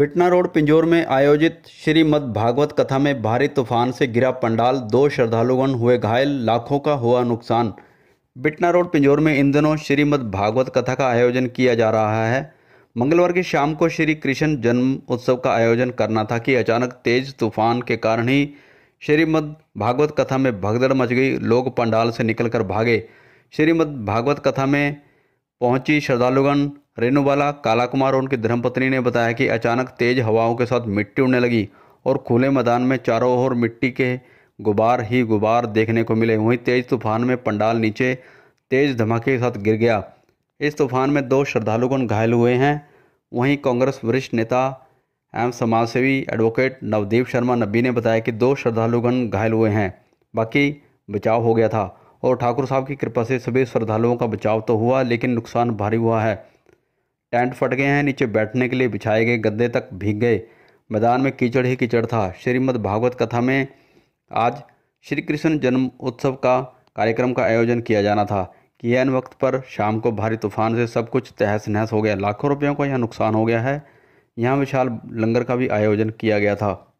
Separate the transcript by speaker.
Speaker 1: बिटना road Pinjore में आयोजित श्रीमद भागवत कथा में भारी तूफान से गिरा पंडाल दो श्रद्धालुगण हुए घायल लाखों का हुआ नुकसान बिटना रोड पिंजौर में इन दिनों श्रीमद भागवत कथा का आयोजन किया जा रहा है मंगलवार की शाम को श्री कृष्ण जन्म उत्सव का आयोजन करना था कि अचानक तेज तूफान के कारण ही श्रीमद भागवत कथा में भगदड़ मच गई लोग पंडाल से निकलकर भागे श्रीमद भागवत कथा में पहुंची श्रद्धालुगण रेनूबाला काला कुमार और उनकी धर्मपत्नी ने बताया कि अचानक तेज हवाओं के साथ मिट्टी उड़ने लगी और खुले मैदान में चारों ओर मिट्टी के गुबार ही गुबार देखने को मिले वहीं तेज तूफान में पंडाल नीचे तेज धमाके के साथ गिर गया इस तूफान में दो श्रद्धालुगण घायल हुए हैं वहीं कांग्रेस वरिष्ठ नेता एवं समाजसेवी एडवोकेट नवदीप शर्मा नब्बी ने बताया कि दो श्रद्धालुगण घायल हुए हैं बाकी बचाव हो गया था और ठाकुर साहब की कृपा से सभी श्रद्धालुओं का बचाव तो हुआ लेकिन नुकसान भारी हुआ है टेंट फट गए हैं नीचे बैठने के लिए बिछाए गए गद्दे तक भीग गए मैदान में कीचड़ ही कीचड़ था श्रीमद् भागवत कथा में आज श्री कृष्ण जन्म उत्सव का कार्यक्रम का आयोजन किया जाना था कि वक्त पर शाम को भारी तूफान से सब कुछ तहस नहस हो गया लाखों रुपयों का यहाँ नुकसान हो गया है यहाँ विशाल लंगर का भी आयोजन किया गया था